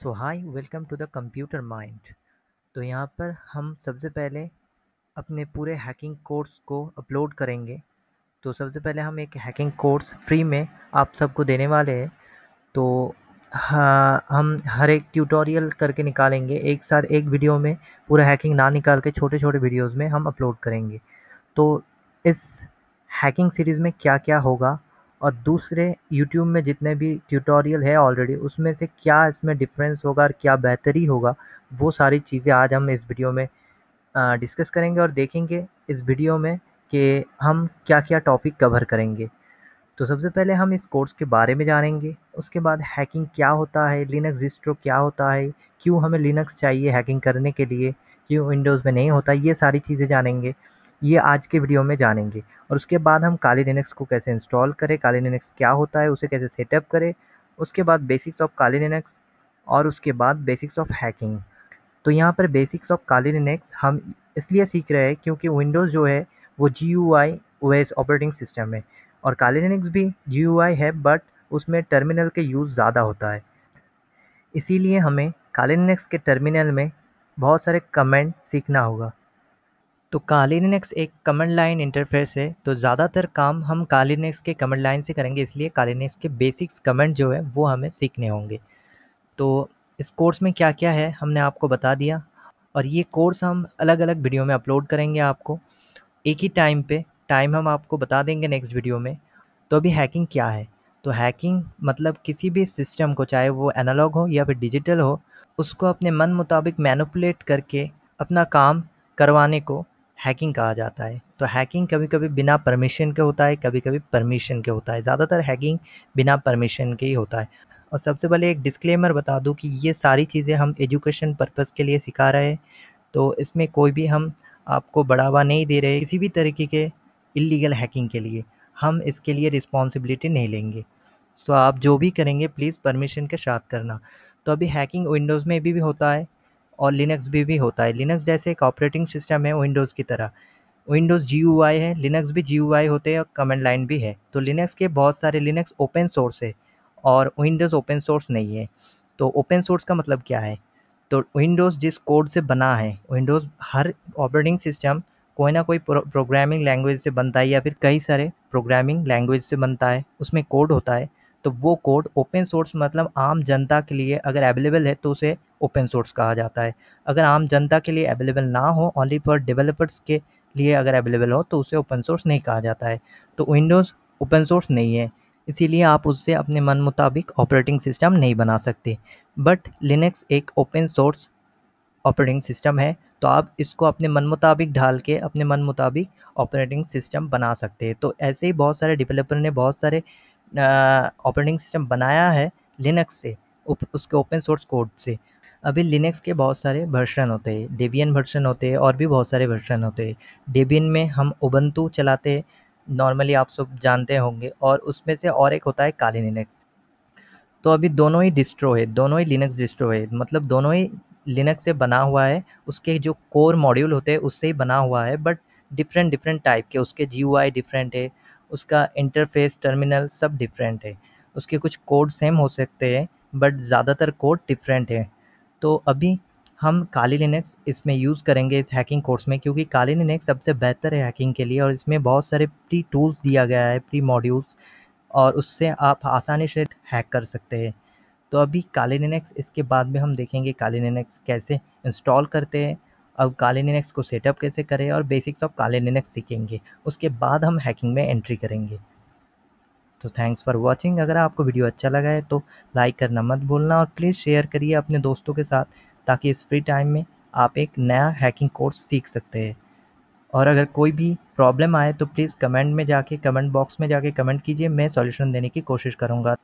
so hi welcome to the computer mind तो यहाँ पर हम सबसे पहले अपने पूरे हैकिंग कोर्स को अपलोड करेंगे तो सबसे पहले हम एक हैकिंग कोर्स फ्री में आप सबको देने वाले हैं तो हाँ हम हर एक ट्यूटोरियल करके निकालेंगे एक साथ एक वीडियो में पूरा हैकिंग ना निकाल के छोटे छोटे वीडियोस में हम अपलोड करेंगे तो इस हैकिंग सीरीज़ में क्या क्या होगा और दूसरे यूट्यूब में जितने भी ट्यूटोरियल है ऑलरेडी उसमें से क्या इसमें डिफरेंस होगा और क्या बेहतरी होगा वो सारी चीज़ें आज हम इस वीडियो में डिस्कस करेंगे और देखेंगे इस वीडियो में कि हम क्या क्या टॉपिक कवर करेंगे तो सबसे पहले हम इस कोर्स के बारे में जानेंगे उसके बाद हैकिंग क्या होता है लिनक्स डिस्ट्रो क्या होता है क्यों हमें लिनक्स चाहिए हैकिंग करने के लिए क्यों विंडोज़ में नहीं होता ये सारी चीज़ें जानेंगे ये आज के वीडियो में जानेंगे और उसके बाद हम काली लिनक्स को कैसे इंस्टॉल करें काली लिनक्स क्या होता है उसे कैसे सेटअप करें उसके बाद बेसिक्स ऑफ काली लिनक्स और उसके बाद बेसिक्स ऑफ हैकिंग तो यहाँ पर बेसिक्स ऑफ काली लिनक्स हम इसलिए सीख रहे हैं क्योंकि विंडोज़ जो है वो G U I O operating system है और काली लिनक्स भी जी यू आई है बट उसमें टर्मिनल के यूज़ ज़्यादा होता है इसीलिए हमें काली लिनक्स के टर्मिनल में बहुत सारे कमेंट सीखना होगा तो काली लिनक्स एक कमांड लाइन इंटरफेस है तो ज़्यादातर काम हम काली लिनक्स के कमांड लाइन से करेंगे इसलिए काली लिनक्स के बेसिक्स कमेंट जो है वो हमें सीखने होंगे तो इस कोर्स में क्या क्या है हमने आपको बता दिया और ये कोर्स हम अलग अलग वीडियो में अपलोड करेंगे आपको एक ही टाइम पे टाइम हम आपको बता देंगे नेक्स्ट वीडियो में तो अभी हैकिंग क्या है तो हैकिंग मतलब किसी भी सिस्टम को चाहे वो एनालॉग हो या फिर डिजिटल हो उसको अपने मन मुताबिक मैनुपलेट करके अपना काम करवाने को हैकिंग कहा जाता है तो हैकिंग कभी कभी बिना परमिशन के होता है कभी कभी परमिशन के होता है ज़्यादातर हैकिंग बिना परमिशन के ही होता है और सबसे पहले एक डिस्क्लेमर बता दूं कि ये सारी चीज़ें हम एजुकेशन पर्पज़ के लिए सिखा रहे हैं तो इसमें कोई भी हम आपको बढ़ावा नहीं दे रहे किसी भी तरीके के इलीगल हैकिंग के लिए हम इसके लिए रिस्पॉन्सिबिलिटी नहीं लेंगे सो आप जो भी करेंगे प्लीज़ परमिशन के साथ करना तो अभी हैकिंग विंडोज़ में भी, भी होता है और लिनक्स भी भी होता है लिनक्स जैसे एक ऑपरेटिंग सिस्टम है विंडोज़ की तरह विंडोज़ जी यू आई है लिनक्स भी जी यू आई होते हैं और कमेंड लाइन भी है तो लिनक्स के बहुत सारे लिनक्स ओपन सोर्स है और विंडोज़ ओपन सोर्स नहीं है तो ओपन सोर्स का मतलब क्या है तो विंडोज़ जिस कोड से बना है विंडोज़ हर ऑपरेटिंग सिस्टम कोई ना कोई प्रोग्रामिंग लैंग्वेज से बनता है या फिर कई सारे प्रोग्रामिंग लैंग्वेज से बनता है उसमें कोड होता है तो वो कोड ओपन सोर्स मतलब आम जनता के लिए अगर अवेलेबल है तो उसे ओपन सोर्स कहा जाता है अगर आम जनता के लिए अवेलेबल ना हो ओनली फॉर डेवलपर्स के लिए अगर अवेलेबल हो तो उसे ओपन सोर्स नहीं कहा जाता है तो विंडोज़ ओपन सोर्स नहीं है इसीलिए आप उससे अपने मन मुताबिक ऑपरेटिंग सिस्टम नहीं बना सकते बट लिनक्स एक ओपन सोर्स ऑपरेटिंग सिस्टम है तो आप इसको अपने मन मुताबिक ढाल के अपने मन मुताबिक ऑपरेटिंग सिस्टम बना सकते हैं तो ऐसे ही बहुत सारे डेवलपर ने बहुत सारे ऑपरेटिंग सिस्टम बनाया है लिनक्स से उप, उसके ओपन सोर्स कोड से अभी लिनक्स के बहुत सारे वर्षन होते हैं डेबियन वर्षन होते हैं और भी बहुत सारे वर्षन होते हैं डेबियन में हम उबंतु चलाते नॉर्मली आप सब जानते होंगे और उसमें से और एक होता है काली लिनक्स तो अभी दोनों ही डिस्ट्रो है दोनों ही लिनक्स डिस्ट्रो है मतलब दोनों ही लिनक्स से बना हुआ है उसके जो कोर मॉड्यूल होते हैं उससे ही बना हुआ है बट डिफरेंट डिफरेंट टाइप के उसके जी डिफरेंट है उसका इंटरफेस टर्मिनल सब डिफरेंट है उसके कुछ कोड सेम हो सकते हैं बट ज़्यादातर कोड डिफरेंट है तो अभी हम काली लिनक्स इसमें यूज़ करेंगे इस हैकिंग कोर्स में क्योंकि काली लिनक्स सबसे बेहतर है हैकिंग के लिए और इसमें बहुत सारे प्री टूल्स दिया गया है प्री मॉड्यूल्स और उससे आप आसानी से हैक कर सकते हैं तो अभी काली लिनक्स इसके बाद में हम देखेंगे काली लिनक्स कैसे इंस्टॉल करते हैं अब काले लिनक्स को सेटअप कैसे करें और बेसिक्स ऑफ काले लिनक्स सीखेंगे उसके बाद हम हैकिंग में एंट्री करेंगे तो थैंक्स फॉर वॉचिंग अगर आपको वीडियो अच्छा लगा है तो लाइक करना मत भूलना और प्लीज़ शेयर करिए अपने दोस्तों के साथ ताकि इस फ्री टाइम में आप एक नया हैकिंग कोर्स सीख सकते हैं और अगर कोई भी प्रॉब्लम आए तो प्लीज़ कमेंट में जाके कमेंट बॉक्स में जाके कमेंट कीजिए मैं सॉल्यूशन देने की कोशिश करूँगा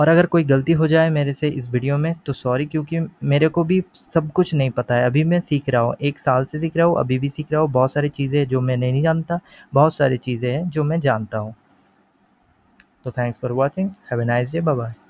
और अगर कोई गलती हो जाए मेरे से इस वीडियो में तो सॉरी क्योंकि मेरे को भी सब कुछ नहीं पता है अभी मैं सीख रहा हूँ एक साल से सीख रहा हूँ अभी भी सीख रहा हूँ बहुत सारी चीज़ें जो मैं नहीं जानता बहुत सारी चीज़ें हैं जो मैं जानता हूँ तो thanks for watching have a nice day bye